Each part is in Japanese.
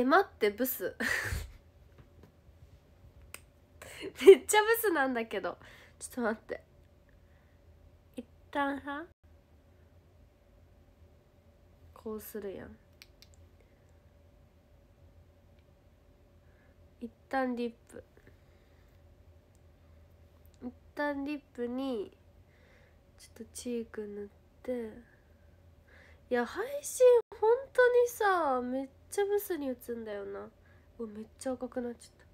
え待ってブス めっちゃブスなんだけどちょっと待って一旦はこうするやん一旦リップ一旦リップにちょっとチーク塗っていや配信本当にさめっちゃブスに打つんだよなめっちゃ赤くなっちゃった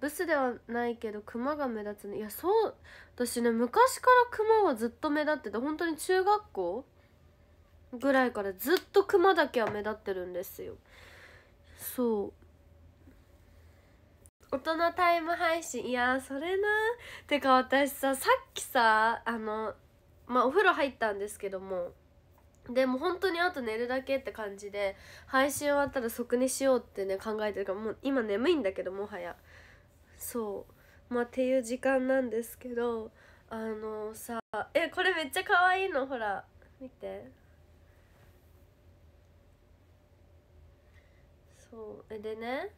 ブスではないけどクマが目立つねいやそう私ね昔からクマはずっと目立ってて本当に中学校ぐらいからずっとクマだけは目立ってるんですよそう大人タイム配信いやそれなてか私ささっきさあのまあお風呂入ったんですけどもでも本当にあと寝るだけって感じで配信終わったら即寝しようってね考えてるからもう今眠いんだけどもはやそうまあっていう時間なんですけどあのさえこれめっちゃ可愛いのほら見てそうでね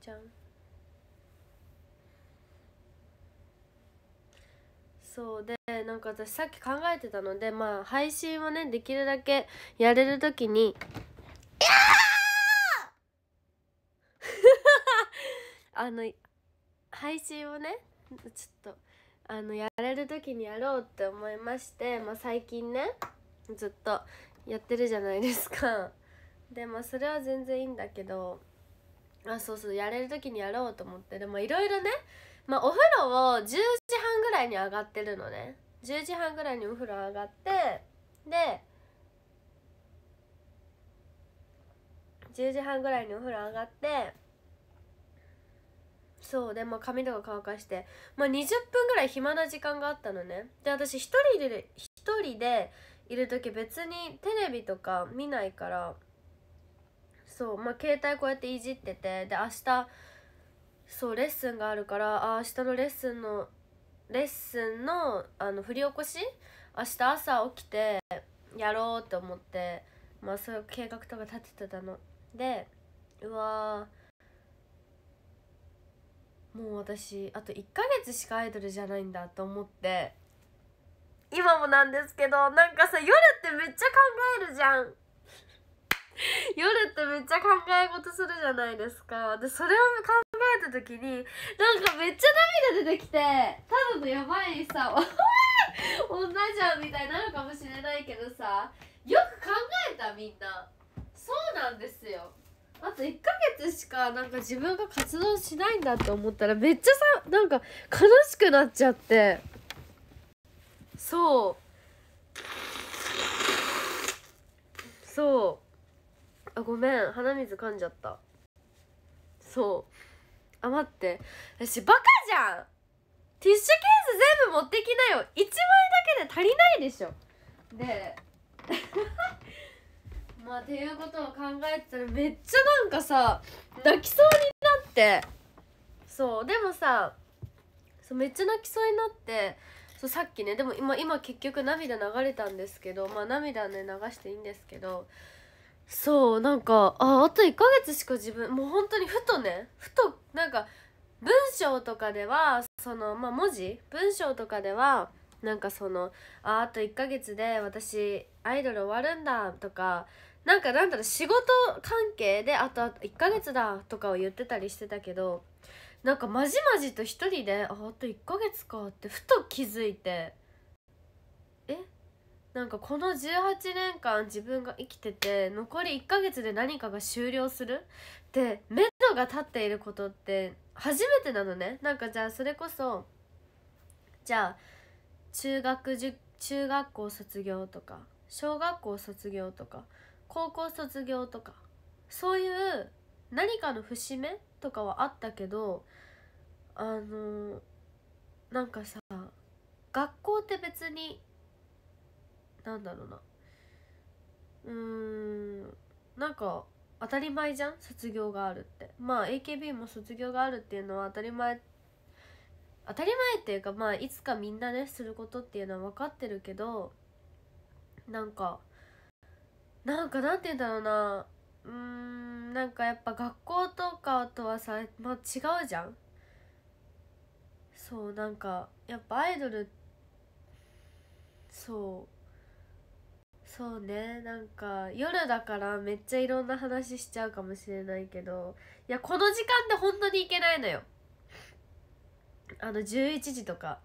じゃんそうでなんか私さっき考えてたのでまあ配信をねできるだけやれる時に あの配信をねちょっとあのやれる時にやろうって思いまして、まあ、最近ねずっとやってるじゃないですかでまあそれは全然いいんだけどあそうそうやれる時にやろうと思ってでもいろいろねまあ、お風呂を10時半ぐらいに上がってるのね10時半ぐらいにお風呂上がってで10時半ぐらいにお風呂上がってそうでも髪とか乾かして、まあ、20分ぐらい暇な時間があったのねで私一人で一人でいる時別にテレビとか見ないからそうまあ携帯こうやっていじっててで明日そうレッスンがあるからあ明日のレッスンのレッスンのあの振り起こし明日朝起きてやろうって思ってまあそういう計画とか立ててたのでうわもう私あと1ヶ月しかアイドルじゃないんだと思って今もなんですけどなんかさ夜ってめっちゃ考えるじゃん 夜ってめっちゃ考え事するじゃないですかでそれを考えた時になんかめっちゃ涙出てきてただのやばいさ 女じゃんみたいになるかもしれないけどさよく考えたみんなそうなんですよあと1ヶ月しかなんか自分が活動しないんだって思ったらめっちゃさなんか悲しくなっちゃってそうそうあごめん鼻水噛んじゃったそうあ待って私バカじゃんティッシュケース全部持ってきなよ1枚だけで足りないでしょで まあっていうことを考えてたらめっちゃなんかさ泣きそうになってそうでもさそうめっちゃ泣きそうになってそうさっきねでも今今結局涙流れたんですけどまあ涙ね流していいんですけどそうなんかああと1ヶ月しか自分もう本当にふとねふとなんか文章とかではそのまあ文字文章とかではなんかそのああと1ヶ月で私アイドル終わるんだとかなんかなんだろう仕事関係であとあと1ヶ月だとかを言ってたりしてたけどなんかまじまじと一人でああと1ヶ月かってふと気づいてえなんかこの18年間自分が生きてて残り1ヶ月で何かが終了するって目処が立っていることって初めてなのねなんかじゃあそれこそじゃあ中学中学校卒業とか小学校卒業とか高校卒業とかそういう何かの節目とかはあったけどあのなんかさ学校って別になんだろうなうーんなんか当たり前じゃん卒業があるってまあ AKB も卒業があるっていうのは当たり前当たり前っていうかまあいつかみんなねすることっていうのは分かってるけどなんかなんかなんて言うんだろうなうーんなんかやっぱ学校とかとはさまあ違うじゃんそうなんかやっぱアイドルそうそうねなんか夜だからめっちゃいろんな話しちゃうかもしれないけどいやこの時間で本当に行けないのよあの11時とか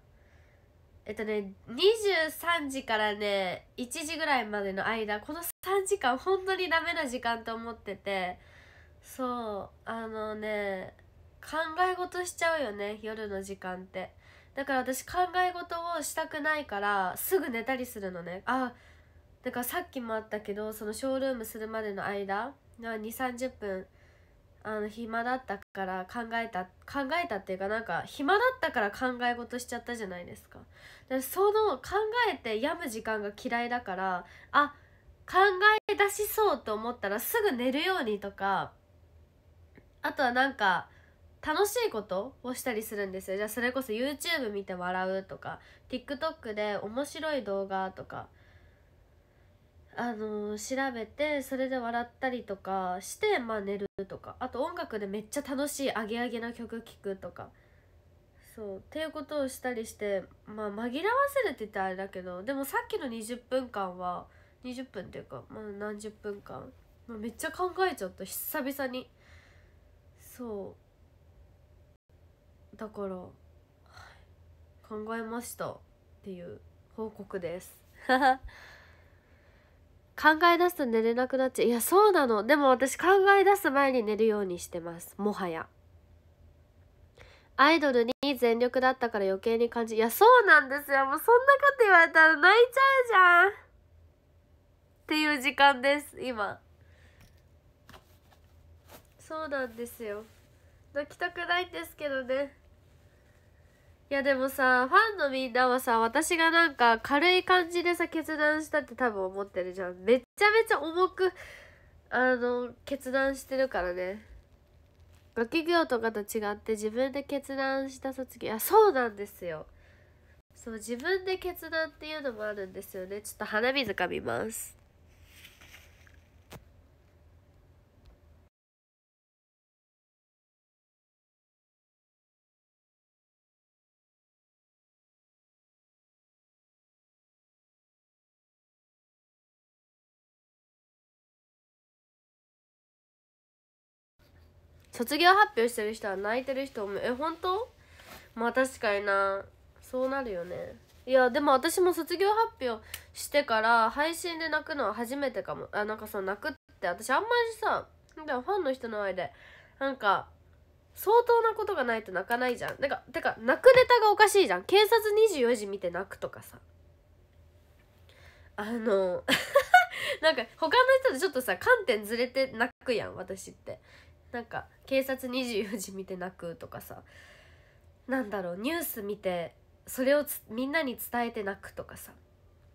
えっとね23時からね1時ぐらいまでの間この3時間本当にダメな時間と思っててそうあのね考え事しちゃうよね夜の時間ってだから私考え事をしたくないからすぐ寝たりするのねあだからさっきもあったけどそのショールームするまでの間2 3 0分あの暇だったから考えた考えたっていうかなんか暇だったから考え事しちゃったじゃないですかだその考えて病む時間が嫌いだからあ考え出しそうと思ったらすぐ寝るようにとかあとはなんか楽しいことをしたりするんですよじゃあそれこそ YouTube 見て笑うとか TikTok で面白い動画とかあの調べてそれで笑ったりとかして、まあ、寝るとかあと音楽でめっちゃ楽しいアゲアゲな曲聴くとかそうっていうことをしたりして、まあ、紛らわせるって言ったらあれだけどでもさっきの20分間は20分っていうか、まあ、何十分間、まあ、めっちゃ考えちゃった久々にそうだから、はい、考えましたっていう報告です。考え出すと寝れなくなっちゃういやそうなのでも私考え出す前に寝るようにしてますもはやアイドルに全力だったから余計に感じいやそうなんですよもうそんなこと言われたら泣いちゃうじゃんっていう時間です今そうなんですよ泣きたくないんですけどねいやでもさファンのみんなはさ私がなんか軽い感じでさ決断したって多分思ってるじゃんめっちゃめちゃ重くあの決断してるからね学業とかと違って自分で決断した卒業あそうなんですよそう自分で決断っていうのもあるんですよねちょっと鼻水かみます卒業発表してる人は泣いてる人もえ本当まあ確かになそうなるよねいやでも私も卒業発表してから配信で泣くのは初めてかもあなんかその泣くって私あんまりさファンの人の前でなんか相当なことがないと泣かないじゃんなんかてか泣くネタがおかしいじゃん警察24時見て泣くとかさあの なんか他の人とちょっとさ観点ずれて泣くやん私ってなんか「警察24時」見て泣くとかさなんだろうニュース見てそれをみんなに伝えて泣くとかさ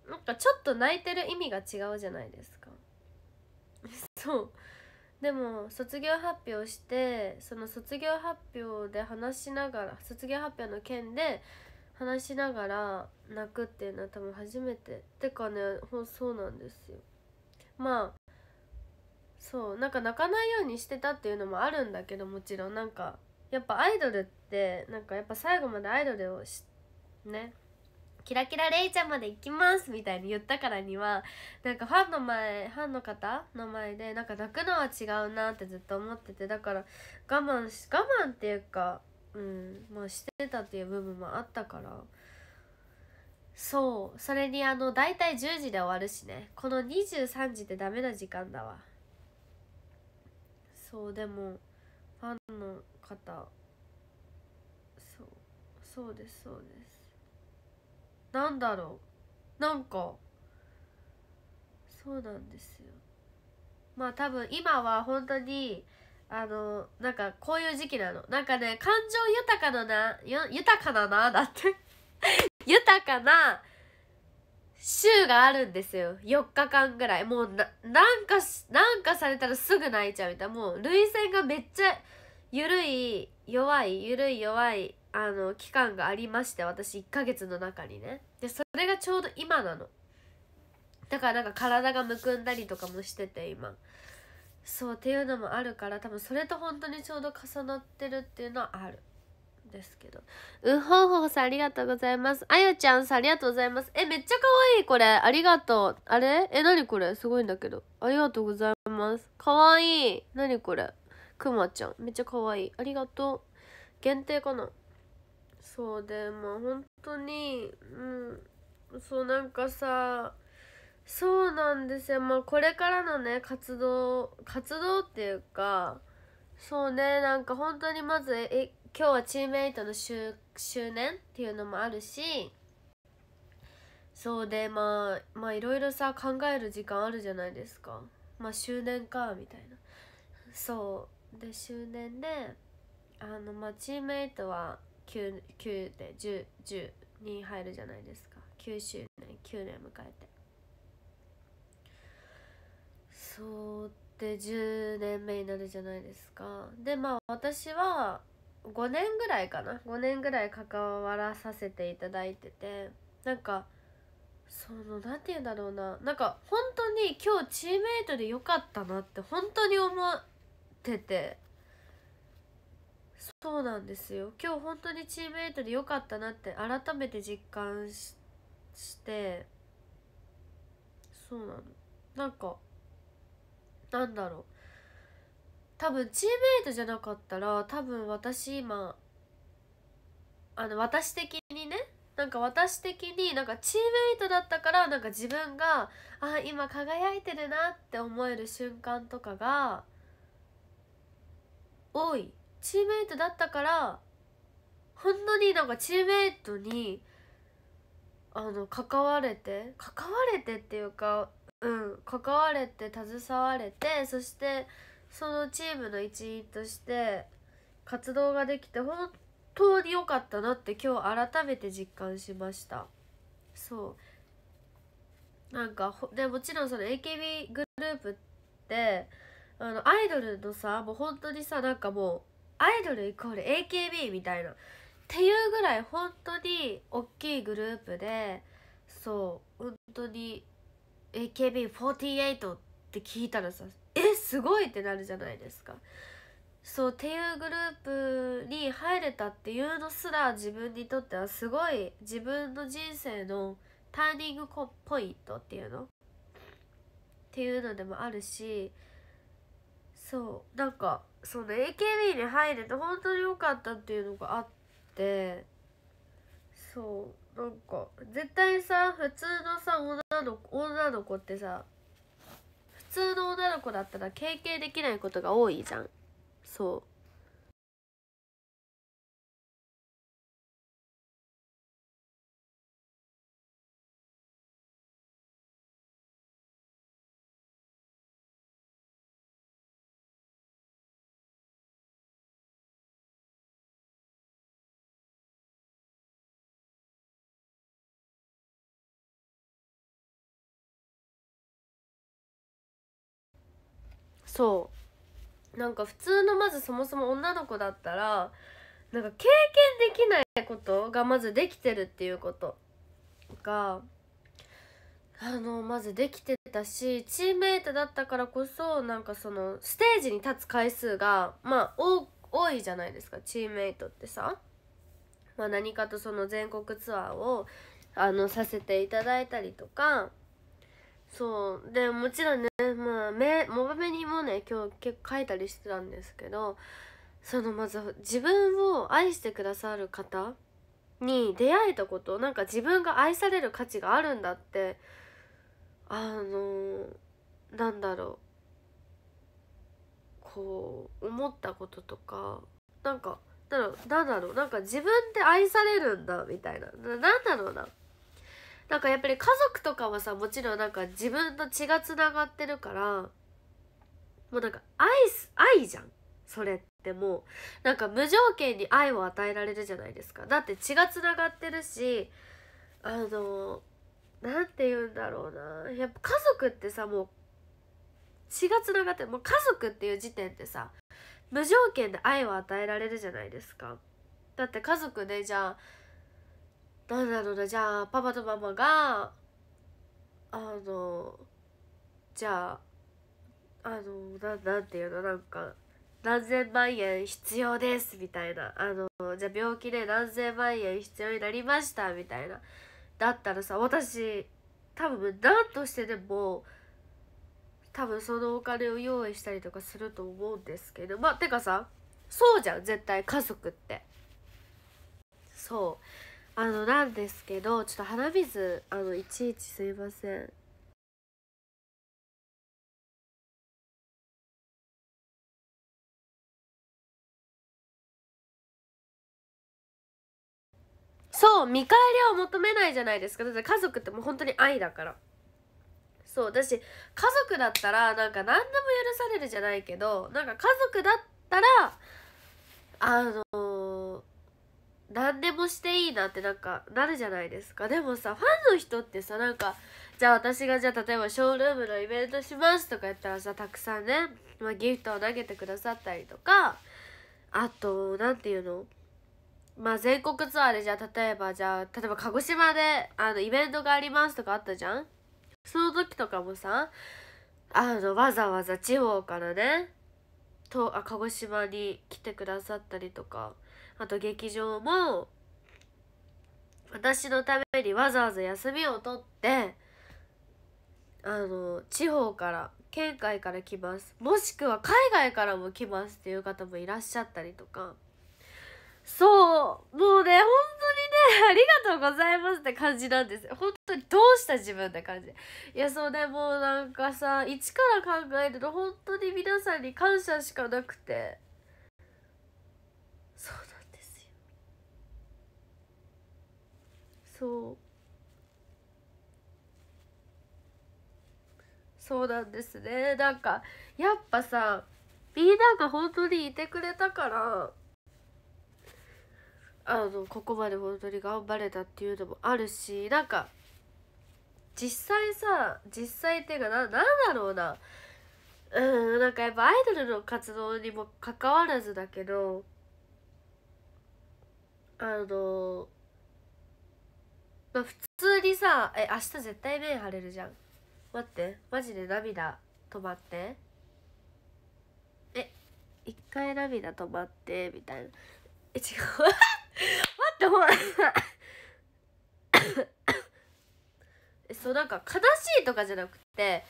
なんかちょっと泣いてる意味が違うじゃないですか。そうでも卒業発表してその卒業発表で話しながら卒業発表の件で話しながら泣くっていうのは多分初めててかねそうなんですよまあそうなんか泣かないようにしてたっていうのもあるんだけどもちろんなんかやっぱアイドルってなんかやっぱ最後までアイドルをしねキラキラレイちゃんまで行きますみたいに言ったからにはなんかファンの前ファンの方の前でなんか泣くのは違うなってずっと思っててだから我慢し我慢っていうかうんまあしてたっていう部分もあったからそうそれにあの大体10時で終わるしねこの23時ってダメな時間だわそうでもファンの方そうそうですそうですなんだろうなんかそうなんですよまあ多分今は本当にあのなんかこういう時期なのなんかね感情豊かなな 豊かななだって豊かな週があるんですよ4日間ぐらいもうななんかなんかされたらすぐ泣いちゃうみたいなもう涙腺がめっちゃ緩い弱い緩い弱いあの期間がありまして私1ヶ月の中にねでそれがちょうど今なのだからなんか体がむくんだりとかもしてて今そうっていうのもあるから多分それと本当にちょうど重なってるっていうのはあるですけどうほうほうさんありがとうございますあゆちゃんさんありがとうございますえめっちゃ可愛いこれありがとうあれえなにこれすごいんだけどありがとうございます可愛いなにこれくまちゃんめっちゃ可愛いありがとう限定かなそうでも本当にうんそうなんかさそうなんですよまあこれからのね活動活動っていうかそうねなんか本当にまずえ今日はチームメイトの周年っていうのもあるしそうでまあまあいろいろさ考える時間あるじゃないですかまあ周年かみたいなそうで周年であのまあチームメイトは 9, 9で1010に入るじゃないですか9周年9年迎えてそうで10年目になるじゃないですかでまあ私は5年ぐらいかな5年ぐらい関わらさせていただいててなんかその何て言うんだろうななんか本当に今日チームメイトでよかったなって本当に思っててそうなんですよ今日本当にチームメイトでよかったなって改めて実感してそうなのなんかなんだろう多分チームメイトじゃなかったら多分私今あの私的にねなんか私的になんかチームメイトだったからなんか自分があ今輝いてるなって思える瞬間とかが多いチームメイトだったからほんのになんかチームメイトにあの関われて関われてっていうかうん関われて携われてそしてそのチームの一員として活動ができて本当に良かったなって今日改めて実感しましたそうなんかでもちろんその AKB グループってあのアイドルのさもう本当にさなんかもうアイドルイコール AKB みたいなっていうぐらい本当に大きいグループでそう本当に AKB48 って聞いたらさすごいってなるじゃないですか。そうっていうグループに入れたっていうのすら自分にとってはすごい自分の人生のターニングポイントっていうのっていうのでもあるしそうなんかその AKB に入れて本当に良かったっていうのがあってそうなんか絶対さ普通のさ女の女の子ってさ通の女の子だったら経験できないことが多いじゃんそうそうなんか普通のまずそもそも女の子だったらなんか経験できないことがまずできてるっていうことがあのまずできてたしチームメイトだったからこそなんかそのステージに立つ回数がまあ多いじゃないですかチームメイトってさ、まあ、何かとその全国ツアーをあのさせていただいたりとかそうでもちろんねまあめモバ目にもね今日結構書いたりしてたんですけどそのまず自分を愛してくださる方に出会えたことなんか自分が愛される価値があるんだってあのなんだろうこう思ったこととかなんかなだろうなんだろうなんか自分って愛されるんだみたいなななんだろうななんかやっぱり家族とかはさもちろんなんか自分の血がつながってるからもうなんか愛す愛じゃんそれってもうなんか無条件に愛を与えられるじゃないですかだって血がつながってるしあの何て言うんだろうなやっぱ家族ってさもう血がつながってもう家族っていう時点ってさ無条件で愛を与えられるじゃないですかだって家族でじゃあなんだろうなじゃあパパとママがあのじゃああのななんていうのなんか何千万円必要ですみたいなあのじゃあ病気で何千万円必要になりましたみたいなだったらさ私多分何としてでも多分そのお金を用意したりとかすると思うんですけどまあてかさそうじゃん絶対家族ってそうあのなんですけどちょっと鼻水あのいちいちすいませんそう見返りを求めないじゃないですかだって家族ってもう本当に愛だからそうだし家族だったらなんか何でも許されるじゃないけどなんか家族だったらあのー何でもしていいなってなんかなるじゃないですかでもさファンの人ってさなんかじゃあ私がじゃあ例えばショールームのイベントしますとかやったらさたくさんね、まあ、ギフトを投げてくださったりとかあと何て言うのまあ全国ツアーでじゃあ例えばじゃあ例えば鹿児島であのイベントがありますとかあったじゃんその時とかもさあのわざわざ地方からねとあ鹿児島に来てくださったりとかあと劇場も私のためにわざわざ休みを取ってあの地方から県外から来ますもしくは海外からも来ますっていう方もいらっしゃったりとかそうもうね本当にねありがとうございますって感じなんです本当にどうした自分って感じいやそうねもうなんかさ一から考えると本当に皆さんに感謝しかなくてそうそうなんですねなんかやっぱさみんなが本当にいてくれたからあのここまで本当に頑張れたっていうのもあるしなんか実際さ実際っていうかな何だろうなうんなんかやっぱアイドルの活動にもかかわらずだけどあのまあ、普通にさえ明日絶対目腫れるじゃん待ってマジで涙止まってえ一回涙止まってみたいなえ違う 待ってほらそうなんか悲しいとかじゃなくて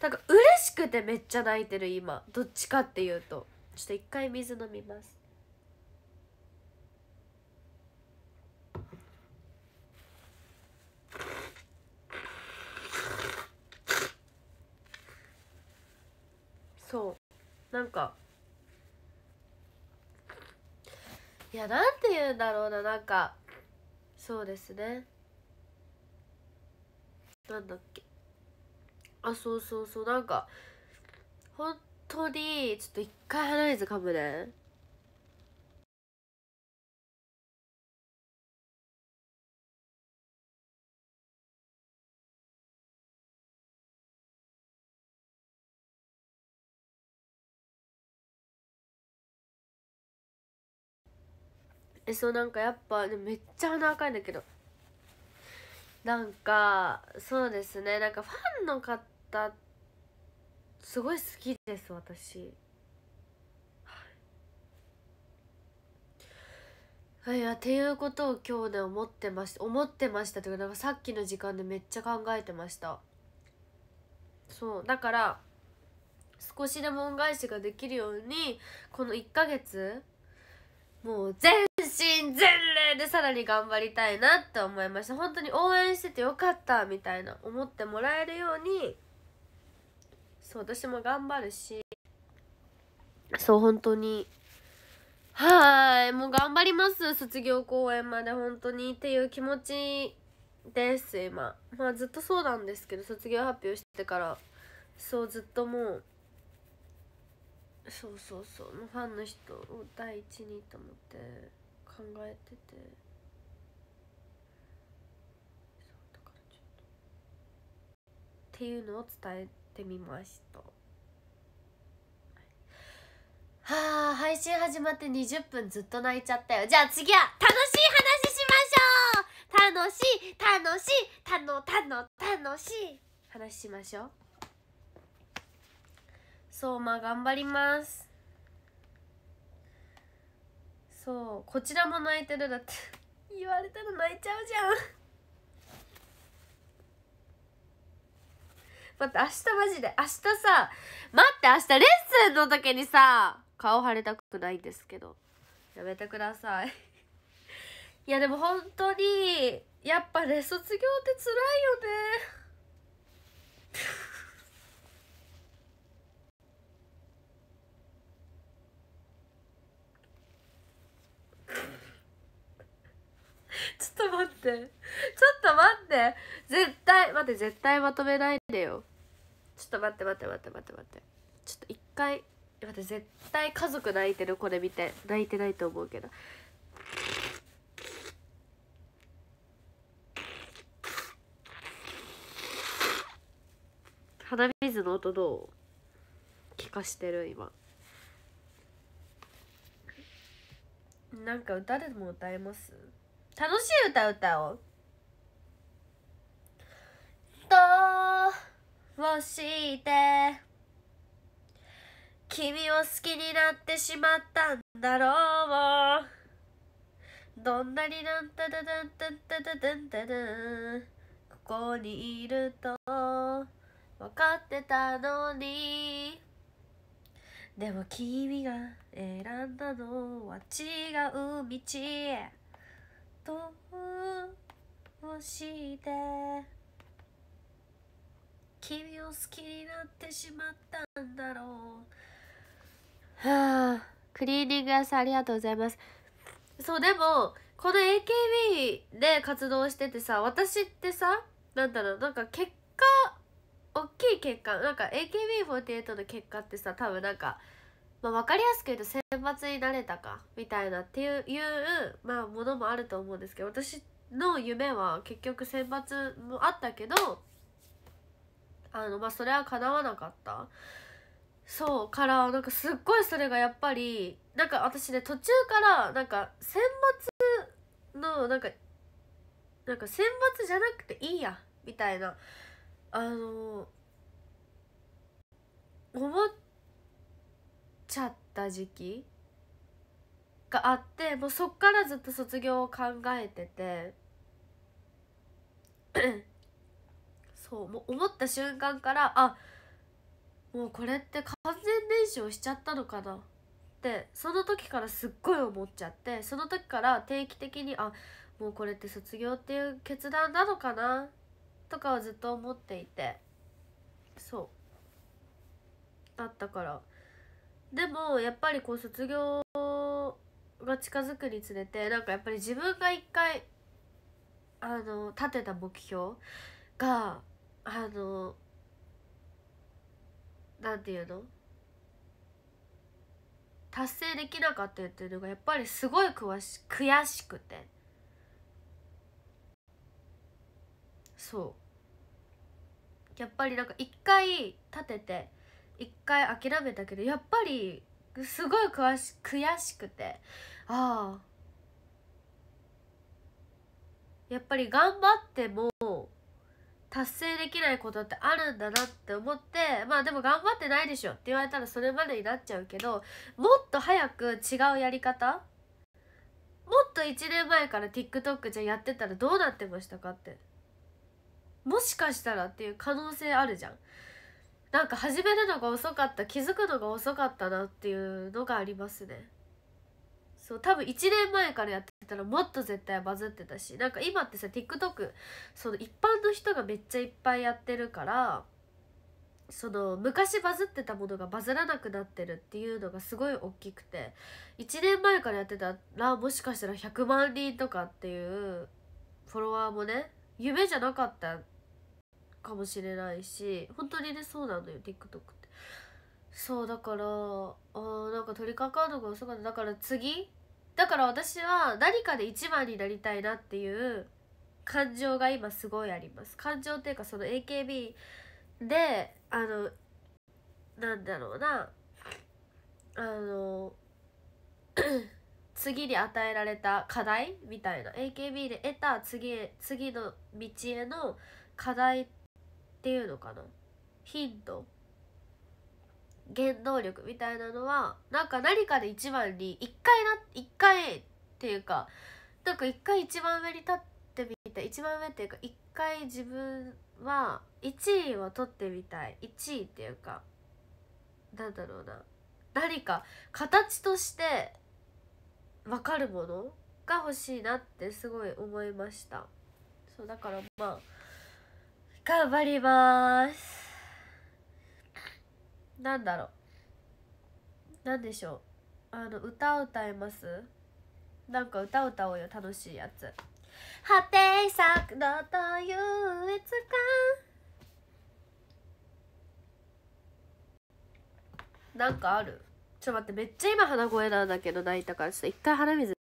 なんか嬉しくてめっちゃ泣いてる今どっちかっていうとちょっと一回水飲みますそうなんかいやなんて言うんだろうななんかそうですねなんだっけあそうそうそうなんか本当にちょっと一回れ水かむねえそうなんかやっぱ、めっちゃ鼻赤いんだけどなんかそうですねなんかファンの方すごい好きです私はいやっていうことを今日ね思ってました思ってましたというかなんかさっきの時間でめっちゃ考えてましたそうだから少しでも恩返しができるようにこの1ヶ月もう全身全霊でさらに頑張りたいなって思いました本当に応援しててよかったみたいな思ってもらえるようにそう私も頑張るしそう本当にはーいもう頑張ります卒業公演まで本当にっていう気持ちです今まあずっとそうなんですけど卒業発表してからそうずっともうそうそうそうファンの人を第一にと思って考えててそうだからちょっとっていうのを伝えてみましたはあ配信始まって20分ずっと泣いちゃったよじゃあ次は楽しい話しましょう楽しい楽しいたのたの楽しい話しましょうそうまあ頑張りますそうこちらも泣いてるだって 言われたら泣いちゃうじゃん 待って明日マジで明日さ待って明日レッスンの時にさ顔腫れたくないんですけどやめてください いやでも本当にやっぱね卒業ってつらいよね ちょっと待って。ちょっと待って。絶対、待って、絶対まとめないでよ。ちょっと待って、待って、待って、待って、待って。ちょっと一回、待って、絶対家族泣いてる、これ見て。泣いてないと思うけど。鼻水の音どう聞かしてる今なんか歌でも歌えます楽しい歌歌おうどうして君を好きになってしまったんだろうどんなになんたたたたたたたたここにいると分かってたのにでも君が選んだのは違う道とをして君を好きになってしまったんだろうはあクリーニング屋さんありがとうございますそうでもこの AKB で活動しててさ私ってさなんだろうなんか結果大きい結果なんか AKB48 の結果ってさ多分なんかまあ、分かりやすく言うと選抜になれたかみたいなっていうまあ、ものもあると思うんですけど私の夢は結局選抜もあったけどあの、まあ、それは叶わなかった。そうからなんかすっごいそれがやっぱりなんか私ね途中からなんか選抜のなんかなんか選抜じゃなくていいやみたいなあの思っちゃった時期があってもうそっからずっと卒業を考えてて そうもう思った瞬間からあもうこれって完全燃焼しちゃったのかなってその時からすっごい思っちゃってその時から定期的にあもうこれって卒業っていう決断なのかなとかはずっと思っていてそうだったからでもやっぱりこう卒業が近づくにつれてなんかやっぱり自分が一回あの立てた目標があのなんていうの達成できなかったっていうのがやっぱりすごい詳し悔しくてそうやっぱりなんか一回立てて一回諦めたけどやっぱりすごい詳し悔しくてああやっぱり頑張っても達成できないことってあるんだなって思ってまあでも頑張ってないでしょって言われたらそれまでになっちゃうけどもっと早く違うやり方もっと1年前から TikTok じゃやってたらどうなってましたかってもしかしたらっていう可能性あるじゃんなんか始めるのが遅かった気づくのが遅かったなっていうのがありますねそう多分1年前からやってたらもっと絶対バズってたしなんか今ってさ TikTok その一般の人がめっちゃいっぱいやってるからその昔バズってたものがバズらなくなってるっていうのがすごい大きくて1年前からやってたらもしかしたら100万人とかっていうフォロワーもね夢じゃなかったかもしれないし本当にねそうなのよ TikTok ってそうだからあーなんか取り掛かるのが遅かっただから次だから私は何かで一番になりたいなっていう感情が今すごいあります感情っていうかその AKB であのなんだろうなあの 次に与えられた課題みたいな AKB で得た次へ次の道への課題ていうのかな頻度原動力みたいなのはなんか何かで一番に一回な一回っていうかなんか一回一番上に立ってみたい一番上っていうか一回自分は1位を取ってみたい1位っていうかなんだろうな何か形として分かるものが欲しいなってすごい思いましたそうだからまあ頑張りますなんだろうなんでしょうあの歌を歌えますなんか歌を歌おうよ楽しいやつ「果て作だといういつなんかあるちょっと待ってめっちゃ今鼻声なんだけど泣いたからちょっと一回鼻水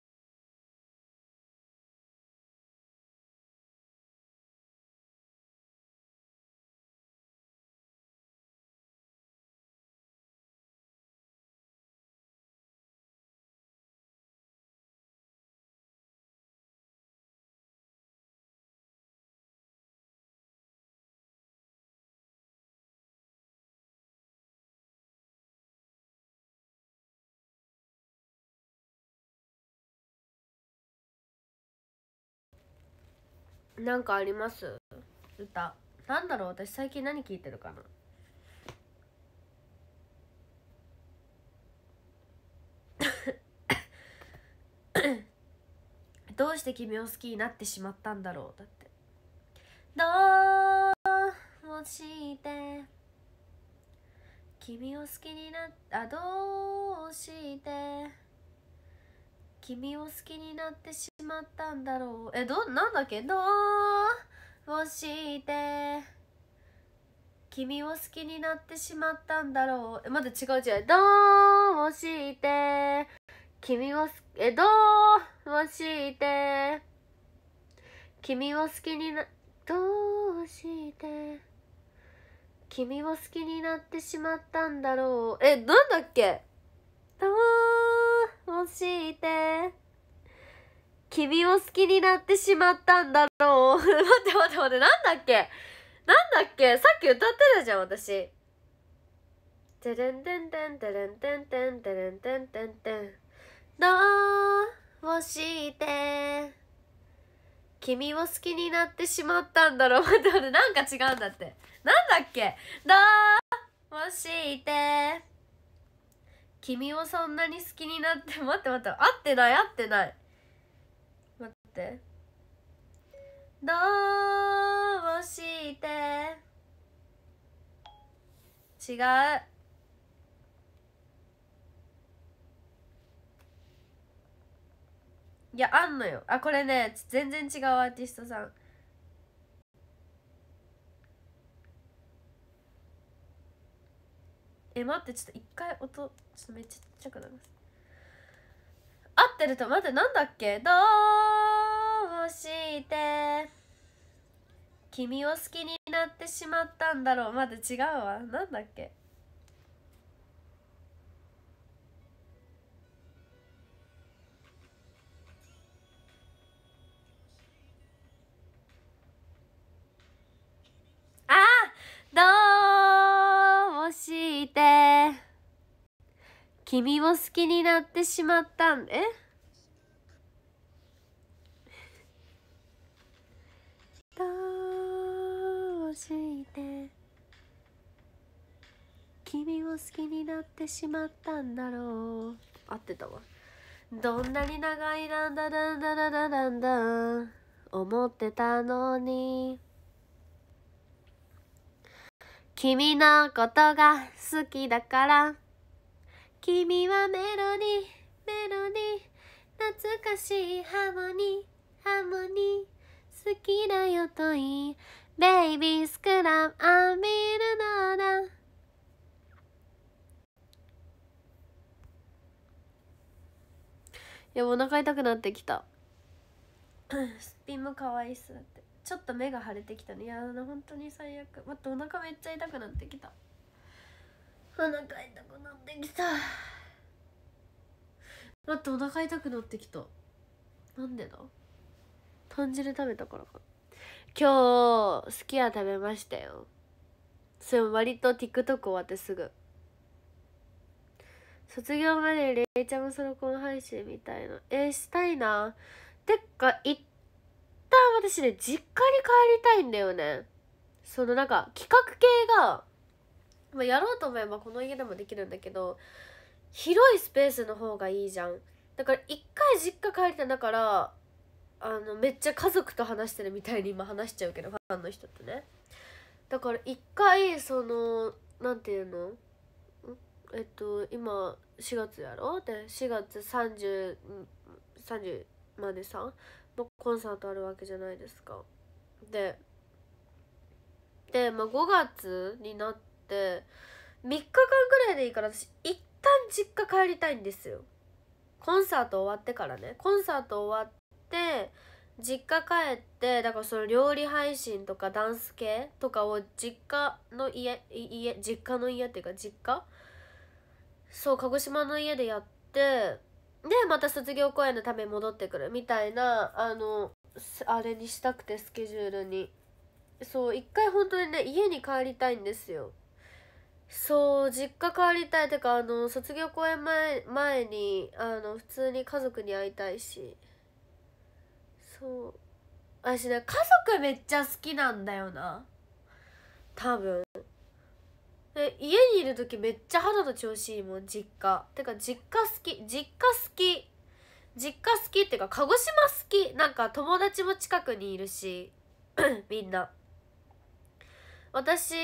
なんかあります歌なんだろう私最近何聞いてるかな どうして君を好きになってしまったんだろうだってどうして君を好きになっどうして君を好きになってしまったんだろうえどなんだっけどうをして君を好きになってしまったんだろうえまだ違う違うどうをして君をえどうをして君を好きになどうして君を好きになってしまったんだろうえなんだっけどう教えて君を好きになってしまったんだろう 待って待って待ってなんだっけなんだっけさっき歌ってたじゃん私てれんてんてんてれんてんてんてれんてんてんてんどうして君を好きになってしまったんだろう 待って待ってなんか違うんだってなんだっけどうして君をそんなに好きになって 待って待って合ってない合ってない待ってどうして違ういやあんのよあこれね全然違うアーティストさんえ待ってちょっと一回音ちょっとめっちゃちっちゃくなります合ってると待ってなんだっけどうして君を好きになってしまったんだろうまだ違うわなんだっけして君を好きになってしまったんえどうして君を好きになってしまったんだろう合ってたわどんなに長いランダランダララランダ思ってたのに君のことが好きだから君はメロディメロディ懐かしいハーモニーハーモニー好きだよといいベイビースクラムアンビルのだいやお腹痛くなってきた スっぴんも可愛いっすってちょっと目が腫れてきたねいや本当に最悪待ってお腹めっちゃ痛くなってきたお腹痛くなってきた待ってお腹痛くなってきたなんでだ豚汁食べたからか今日すき家食べましたよそれも割と TikTok 終わってすぐ卒業までれいちゃんもソロコン配信みたいなえー、したいなてか一旦私ね実家に帰りたいんだよねそのなんか企画系が、まあ、やろうと思えばこの家でもできるんだけど広いスペースの方がいいじゃんだから一回実家帰りたいだからあのめっちゃ家族と話してるみたいに今話しちゃうけどファンの人ってねだから一回その何て言うのえっと今4月やろで4月3030 30までさのコンサートあるわけじゃないですか。でで、まあ、5月になって3日間ぐらいでいいから私一旦実家帰りたいんですよ。コンサート終わってからねコンサート終わって実家帰ってだからその料理配信とかダンス系とかを実家の家家実家の家っていうか実家そう鹿児島の家でやってでまた卒業公演のために戻ってくるみたいなあのあれにしたくてスケジュールにそう一回本当にね家に帰りたいんですよそう実家帰りたいてかあの卒業公演前前にあの普通に家族に会いたいしそう私ね家族めっちゃ好きなんだよな多分家にいる時めっちゃ肌の調子いいもん実家てか実家好き実家好き実家好きっていうか鹿児島好きなんか友達も近くにいるし みんな私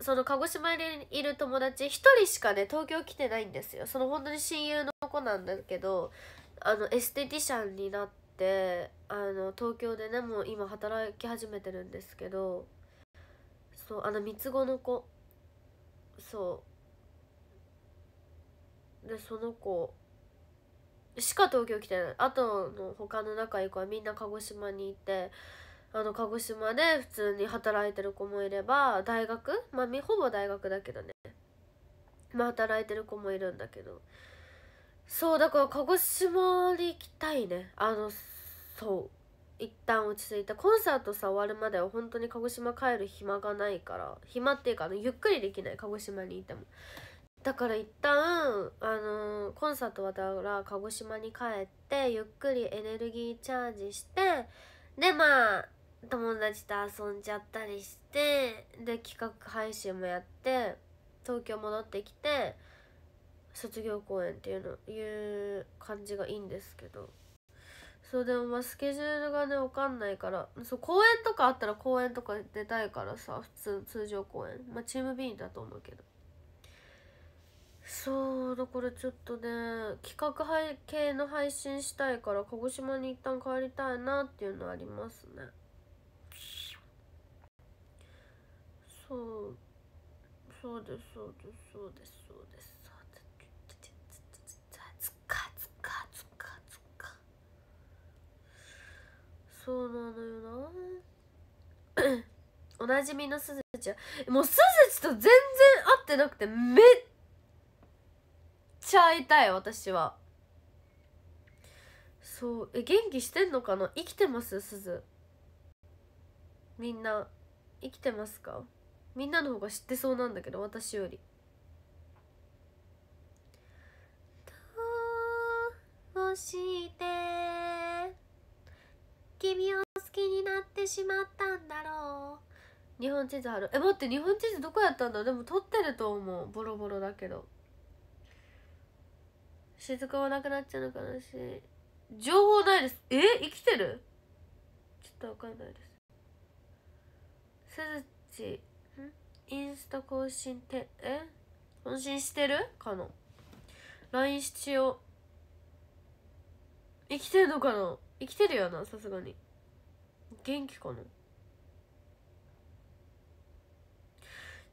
その鹿児島にいる友達1人しかね東京来てないんですよその本当に親友の子なんだけどあのエステティシャンになってあの東京でねもう今働き始めてるんですけどそうあの三つ子の子そうでその子しか東京来てないあとの他の仲いい子はみんな鹿児島にいてあの鹿児島で普通に働いてる子もいれば大学まあほぼ大学だけどねまあ働いてる子もいるんだけどそうだから鹿児島に行きたいねあのそう一旦落ち着いたコンサートさ終わるまでは本当に鹿児島帰る暇がないから暇っていうかあのゆっくりできない鹿児島にいてもだから一旦あのー、コンサートはだから鹿児島に帰ってゆっくりエネルギーチャージしてでまあ友達と遊んじゃったりしてで企画配信もやって東京戻ってきて卒業公演っていうのいう感じがいいんですけど。そうでもまあスケジュールがね分かんないからそう公演とかあったら公演とか出たいからさ普通通常公演まあチーム B だと思うけどそうだからちょっとね企画系の配信したいから鹿児島に一旦帰りたいなっていうのありますねそうそうですそうですそうですそうなのよな おなじみのすずちゃんもうすずちと全然会ってなくてめっちゃ会いたい私はそうえ元気してんのかな生きてますすずみんな生きてますかみんなの方が知ってそうなんだけど私より「どうして」君を好きになってしまったんだろう日本地図あるえ待って日本地図どこやったんだでも撮ってると思うボロボロだけど雫はなくなっちゃうのかなし情報ないですえ生きてるちょっとわかんないですすずちインスタ更新ってえ更新してるかの LINE 必要生きてるのかな生きてるよなさすがに元気かな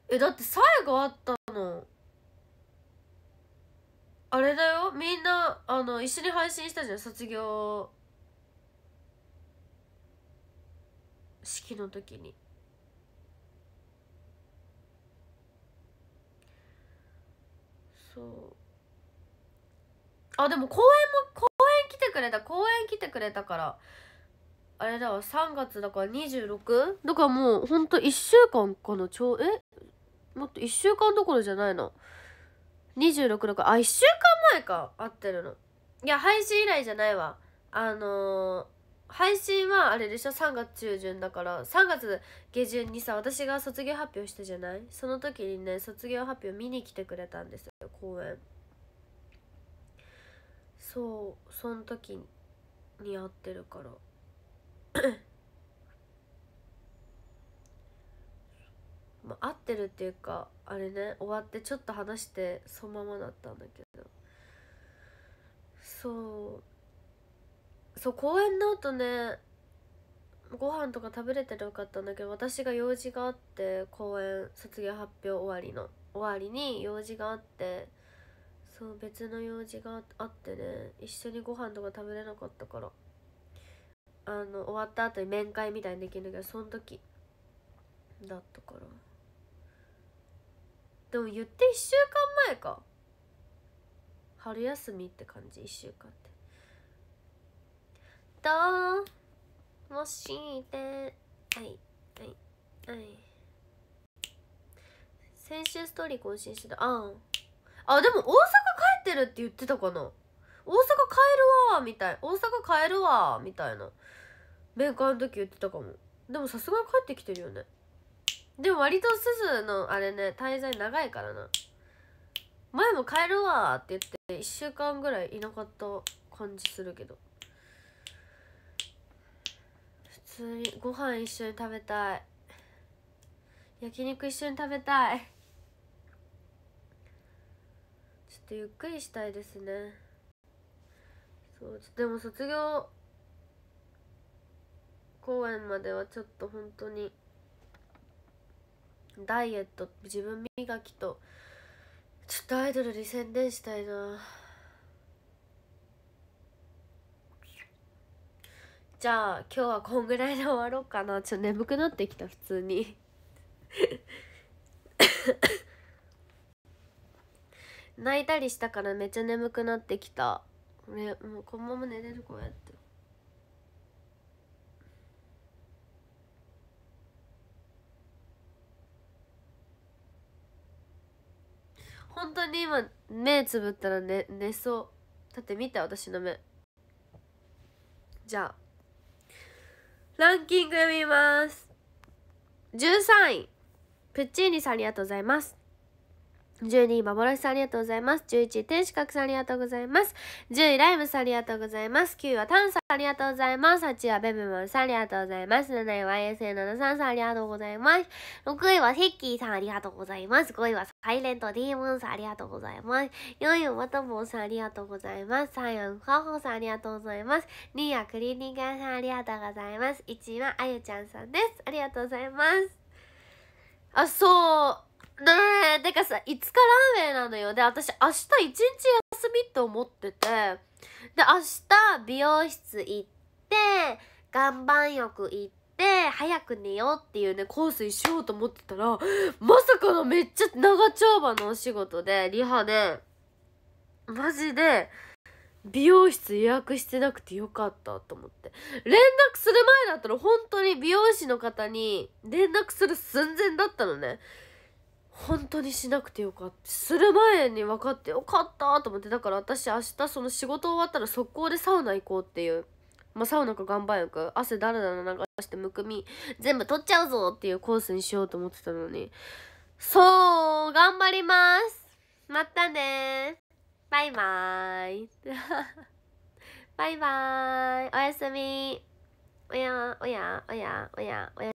えだって最後会ったのあれだよみんなあの一緒に配信したじゃん卒業式の時にそうあでも公演も公来てくれた公園来てくれたからあれだわ3月だから 26? だからもうほんと1週間かなちょえもっと1週間どころじゃないの26だからあ1週間前か合ってるのいや配信以来じゃないわあのー、配信はあれでしょ3月中旬だから3月下旬にさ私が卒業発表したじゃないその時にね卒業発表見に来てくれたんですよ公演そうその時に会ってるから まあ、合ってるっていうかあれね終わってちょっと話してそのままだったんだけどそうそう公園の後ねご飯とか食べれてらよかったんだけど私が用事があって公演卒業発表終わりの終わりに用事があってそう別の用事があってね一緒にご飯とか食べれなかったからあの終わった後に面会みたいにできるんだけどその時だったからでも言って1週間前か春休みって感じ1週間ってどうもしてはいはいはい先週ストーリー更新してたあああでも大阪帰ってるって言ってたかな大阪帰るわみたい大阪帰るわみたいな面会の時言ってたかもでもさすがに帰ってきてるよねでも割とすずのあれね滞在長いからな前も帰るわって言って1週間ぐらいいなかった感じするけど普通にご飯一緒に食べたい焼肉一緒に食べたいとゆっくりしたいですねそうでも卒業公演まではちょっと本当にダイエット自分磨きとちょっとアイドルに宣伝したいなじゃあ今日はこんぐらいで終わろうかなちょっと眠くなってきた普通に泣いたりしたからめっちゃ眠くなってきた俺もうこのまま寝れるこうやって本当に今目つぶったら寝寝そうだって見て私の目じゃあランキング見ます13位プッチーニさんありがとうございます12位、まぼろしさんありがとうございます。11位、天使閣さんありがとうございます。10位、ライムさんありがとうございます。9位はタンさんありがとうございます。8位はベブモルさんありがとうございます。7位は YSN73 さんありがとうございます。6位はヒッキーさんありがとうございます。5位はサイレントディーモンさんありがとうございます。4位はまともさんありがとうございます。3位はウハホさんありがとうございます。2位はクリーニング屋さんありがとうございます。1位はあゆちゃんさんです。ありがとうございます。あ、そう。ねえてかさ5日ランウェイなのよで私明日一日休みって思っててで明日美容室行って岩盤浴行って早く寝ようっていうねコースにしようと思ってたらまさかのめっちゃ長丁場のお仕事でリハでマジで美容室予約してなくてよかったと思って連絡する前だったら本当に美容師の方に連絡する寸前だったのね本当にしなくてよかったする前に分かってよかったと思ってだから私明日その仕事終わったら速攻でサウナ行こうっていうまあ、サウナか岩盤浴汗だらだら流してむくみ全部取っちゃうぞっていうコースにしようと思ってたのにそう頑張りますまたねバイバイ バイバイおやすみおやおやおやおやおや